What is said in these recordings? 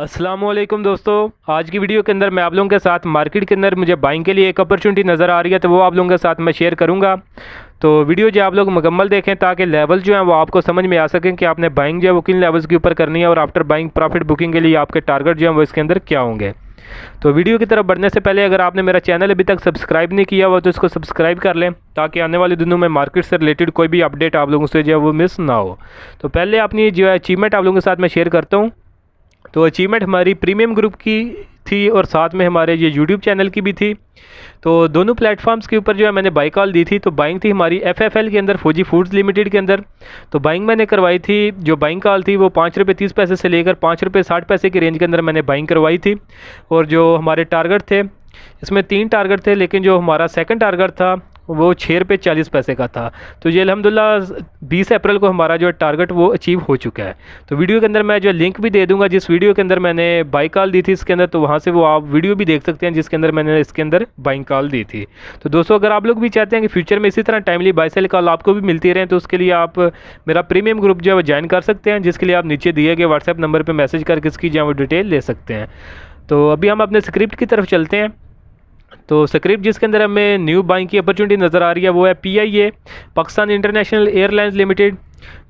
असलम दोस्तों आज की वीडियो के अंदर मैं आप लोगों के साथ मार्केट के अंदर मुझे बाइंग के लिए एक अपॉर्चुनिटी नज़र आ रही है तो वो आप लोगों के साथ मैं शेयर करूंगा तो वीडियो जो आप लोग मुकम्मल देखें ताकि लेवल जो है वो आपको समझ में आ सकें कि आपने बाइंग जो है वो किन लेवल्स के ऊपर करनी है और आफ्टर बाइंग प्रॉफिट बुकिंग के लिए आपके टारगेट जो है वो इसके अंदर क्या होंगे तो वीडियो की तरफ बढ़ने से पहले अगर आपने मेरा चैनल अभी तक सब्सक्राइब नहीं किया हुआ तो इसको सब्सक्राइब कर लें ताकि आने वाले दिनों में मार्केट से रिलेटेड कोई भी अपडेट आप लोगों से जो है वो मिस ना हो तो पहले अपनी जो है अचीवमेंट आप लोगों के साथ मैं शेयर करता हूँ तो अचीवमेंट हमारी प्रीमियम ग्रुप की थी और साथ में हमारे ये यूट्यूब चैनल की भी थी तो दोनों प्लेटफॉर्म्स के ऊपर जो है मैंने बाई कॉल दी थी तो बाइंग थी हमारी एफ एफ एल के अंदर फौजी फूड्स लिमिटेड के अंदर तो बाइंग मैंने करवाई थी जो बाइंग कॉल थी वो पाँच रुपये तीस पैसे से लेकर पाँच रुपये साठ पैसे की रेंज के अंदर मैंने बाइंग करवाई थी और जो हमारे टारगेट थे इसमें तीन टारगेट थे लेकिन जो हमारा सेकंड टारगेट था वो छः रुपये चालीस पैसे का था तो ये अलहमदिल्ला बीस अप्रैल को हमारा जो टारगेट वो अचीव हो चुका है तो वीडियो के अंदर मैं जो लिंक भी दे दूंगा जिस वीडियो के अंदर मैंने बाई कॉल दी थी इसके अंदर तो वहाँ से वो आप वीडियो भी देख सकते हैं जिसके अंदर मैंने इसके अंदर बाइंग कॉल दी थी तो दोस्तों अगर आप लोग भी चाहते हैं कि फ्यूचर में इसी तरह टाइमली बाई सेल कॉल आपको भी मिलती रहे तो उसके लिए आप मेरा प्रीमियम ग्रुप जो है वो ज्वाइन कर सकते हैं जिसके लिए आप नीचे दिए गए व्हाट्सएप नंबर पर मैसेज करके इसकी जो है वो डिटेल ले सकते हैं तो अभी हम अपने स्क्रिप्ट की तरफ चलते हैं तो स्क्रिप्ट जिसके अंदर हमें न्यू बाइंग की अपॉर्चुनिटी नज़र आ रही है वो है P I A Pakistan international airlines limited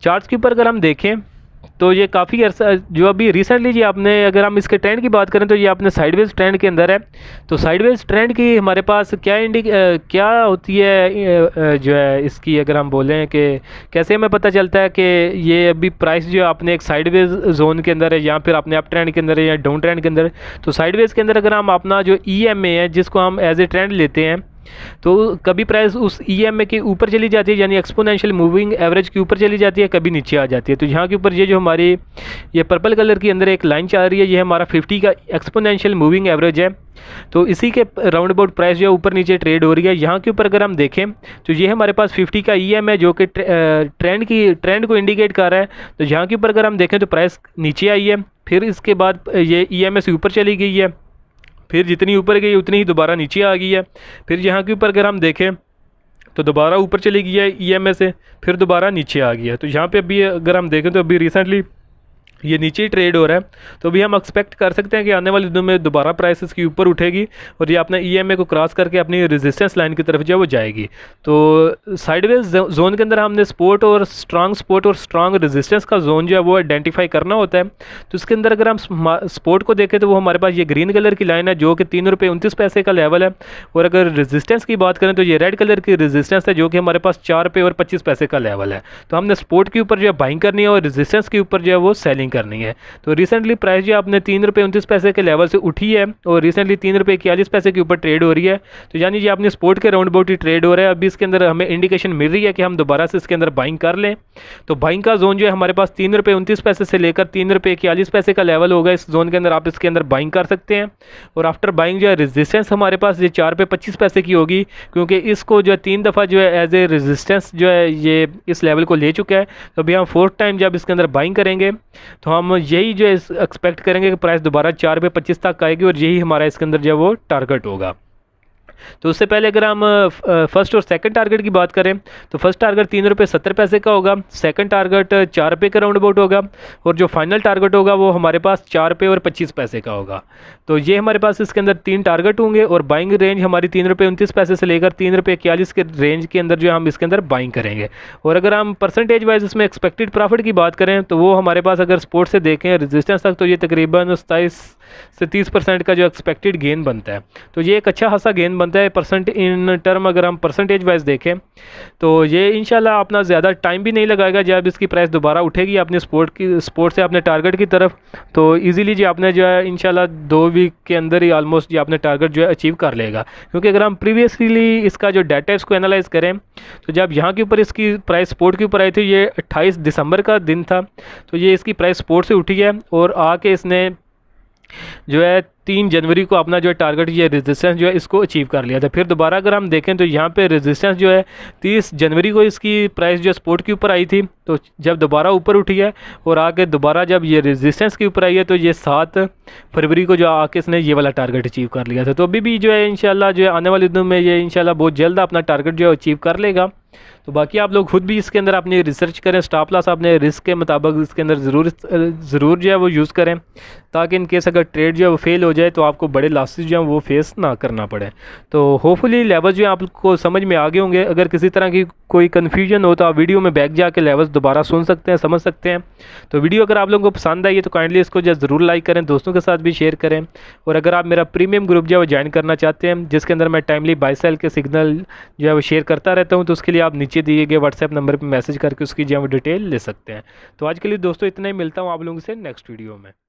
charge के ऊपर अगर हम देखें तो ये काफ़ी अर्सा जो अभी रिसेंटली जी आपने अगर हम इसके ट्रेंड की बात करें तो ये आपने साइडवेज ट्रेंड के अंदर है तो साइडवेज ट्रेंड की हमारे पास क्या इंडिक क्या होती है जो है इसकी अगर हम बोलें कि कैसे हमें पता चलता है कि ये अभी प्राइस जो है आपने एक साइडवेज जोन के अंदर है या फिर आपने अप ट्रेंड के अंदर है या डाउन ट्रेंड के अंदर तो साइडवेज के अंदर अगर हम अपना जो ई e है जिसको हम एज ए ट्रेंड लेते हैं तो कभी प्राइस उस ई के ऊपर चली जाती है यानी एक्सपोनेंशियल मूविंग एवरेज के ऊपर चली जाती है कभी नीचे आ जाती है तो यहाँ के ऊपर ये जो हमारे ये पर्पल कलर के अंदर एक लाइन चल रही है ये हमारा फिफ्टी का एक्सपोनेंशियल मूविंग एवरेज है तो इसी के राउंड अबाउट प्राइस जो है ऊपर नीचे ट्रेड हो रही है यहाँ के ऊपर अगर हम देखें तो ये हमारे पास फिफ्टी का ई है जो कि ट्रेंड की ट्रेंड को इंडिकेट कर रहा है तो यहाँ के ऊपर अगर हम देखें तो प्राइस नीचे आई है फिर इसके बाद ये ई एम ऊपर चली गई है फिर जितनी ऊपर गई उतनी ही दोबारा नीचे आ गई है फिर यहाँ के ऊपर अगर हम देखें तो दोबारा ऊपर चली गई है ई एम ए से फिर दोबारा नीचे आ गया है तो यहाँ पे अभी अगर हम देखें तो अभी रिसेंटली ये नीचे ही ट्रेड हो रहा है तो अभी हम एक्सपेक्ट कर सकते हैं कि आने वाले दिनों में दोबारा प्राइसेस के ऊपर उठेगी और ये अपने ई e को क्रॉस करके अपनी रेजिस्टेंस लाइन की तरफ जो है वो जाएगी तो साइडवेज जोन के अंदर हमने स्पोर्ट और स्ट्रांग स्पोर्ट और स्ट्रांग रेजिस्टेंस का जोन जो है वो आइडेंटिफाई करना होता है तो इसके अंदर अगर हम स्पोर्ट को देखें तो वो हमारे पास ये ग्रीन कलर की लाइन है जो कि तीन रुपये उनतीस पैसे का लेवल है और अगर रेजिस्टेंस की बात करें तो ये रेड कलर की रेजिस्टेंस है जो कि हमारे पास चार रुपये और पच्चीस पैसे का लेवल है तो हमने स्पोर्ट के ऊपर जो है बाइंग करनी है और रेजिस्टेंस के ऊपर जो है वो सेलिंग बाइंग करनी है तो रिसेंटली प्राइस जी आपने तीन रुपये उनतीस पैसे के लेवल से उठी है और रिसेंटली तीन रुपये इक्यालीस पैसे के ऊपर ट्रेड हो रही है तो यानी जी आपने स्पोर्ट के राउंड बोट ही ट्रेड हो रहा है अभी इसके अंदर हमें इंडिकेशन मिल रही है कि हम दोबारा से इसके अंदर बाइंग कर लें तो बाइंग का जोन जो है हमारे पास तीन रुपये उनतीस पैसे से लेकर तीन रुपये इक्यालीस पैसे का लेवल होगा इस जोन के अंदर आप इसके अंदर बाइंग कर सकते हैं और आफ्टर बाइंग जो है रेजिस्टेंस हमारे पास ये चार रुपये पच्चीस पैसे की होगी क्योंकि इसको जो है तीन दफ़ा जो है एज ए रेजिस्टेंस जो है ये इस लेवल को ले चुका है तो अभी हम फोर्थ टाइम जब इसके अंदर बाइंग करेंगे तो हम यही जो एक्सपेक्ट करेंगे कि प्राइस दोबारा चार रुपये पच्चीस तक आएगी और यही हमारा इसके अंदर जो है वो टारगेट होगा तो उससे पहले अगर हम फर्स्ट और सेकंड टारगेट की बात करें तो फर्स्ट टारगेट तीन रुपये सत्तर पैसे का होगा सेकंड टारगेट चार रुपये का राउंड अबाउट होगा और जो फाइनल टारगेट होगा वो हमारे पास चार रुपये और पच्चीस पैसे का होगा तो ये हमारे पास इसके अंदर तीन टारगेट होंगे और बाइंग रेंज हमारी तीन रुपये उनतीस पैसे से लेकर तीन रुपये इक्यालीस के रेंज के अंदर जो हम इसके अंदर बाइंग करेंगे और अगर हम परसेंटेज वाइज इसमें एक्सपेक्टेड प्रॉफिट की बात करें तो वो हमारे पास अगर स्पोर्ट से देखें रेजिस्टेंस तक तो ये तकरीबन सताईस से तीस परसेंट का जो एक्सपेक्टेड गेन बनता है तो ये एक अच्छा खासा गेन बन बनता है परसेंट इन टर्म अगर हम परसेंटेज वाइज देखें तो ये इन अपना ज़्यादा टाइम भी नहीं लगाएगा जब इसकी प्राइस दोबारा उठेगी अपने स्पोर्ट की स्पोर्ट से अपने टारगेट की तरफ तो ईजिली जी आपने जो है इन दो वीक के अंदर ही ऑलमोस्ट जी आपने टारगेट जो है अचीव कर लेगा क्योंकि अगर हम प्रीवियसली इसका जो डाटा इसको एनालाइज़ करें तो जब यहाँ के ऊपर इसकी प्राइस स्पोर्ट के ऊपर आई थी ये अट्ठाईस दिसंबर का दिन था तो ये इसकी प्राइस स्पोर्ट से उठी है और आके इसने जो है तीन जनवरी को अपना जो है टारगेट ये रेजिस्टेंस जो है इसको अचीव कर लिया था फिर दोबारा अगर हम देखें तो यहाँ पे रेजिस्टेंस जो है तीस जनवरी को इसकी प्राइस जो स्पोर्ट के ऊपर आई थी तो जब दोबारा ऊपर उठी है और आके दोबारा जब ये रेजिस्टेंस के ऊपर आई है तो ये सात फरवरी को जो आके इसने ये वाला टारगेट अचीव कर लिया था तो अभी भी जो है इनशाला जो है आने वाले दिनों में ये इनशाला बहुत जल्द अपना टारगेट जो है अचीव कर लेगा तो बाकी आप लोग खुद भी इसके अंदर अपनी रिसर्च करें स्टॉप लॉस अपने रिस्क के मुताबिक इसके अंदर ज़रूर ज़रूर जो है वो यूज़ करें ताकि इन केस अगर ट्रेड जो है वो फेल हो जाए जाए तो आपको बड़े लॉसेज जो हैं वो फेस ना करना पड़े तो होपफुली लेवल जो हैं आपको समझ में आगे होंगे अगर किसी तरह की कोई कन्फ्यूजन हो तो आप वीडियो में बैक जाके लेवल्स दोबारा सुन सकते हैं समझ सकते हैं तो वीडियो अगर आप लोगों को पसंद आई है तो काइंडली इसको जो ज़रूर लाइक करें दोस्तों के साथ भी शेयर करें और अगर आप मेरा प्रीमियम ग्रुप जो है वो ज्वाइन करना चाहते हैं जिसके अंदर मैं टाइमली सेल के सिग्नल जो है वो शेयर करता रहता हूँ तो उसके लिए आप नीचे दिए गए व्हाट्सएप नंबर पर मैसेज करके उसकी जो है वो डिटेल ले सकते हैं तो आज के लिए दोस्तों इतना ही मिलता हूँ आप लोगों से नेक्स्ट वीडियो में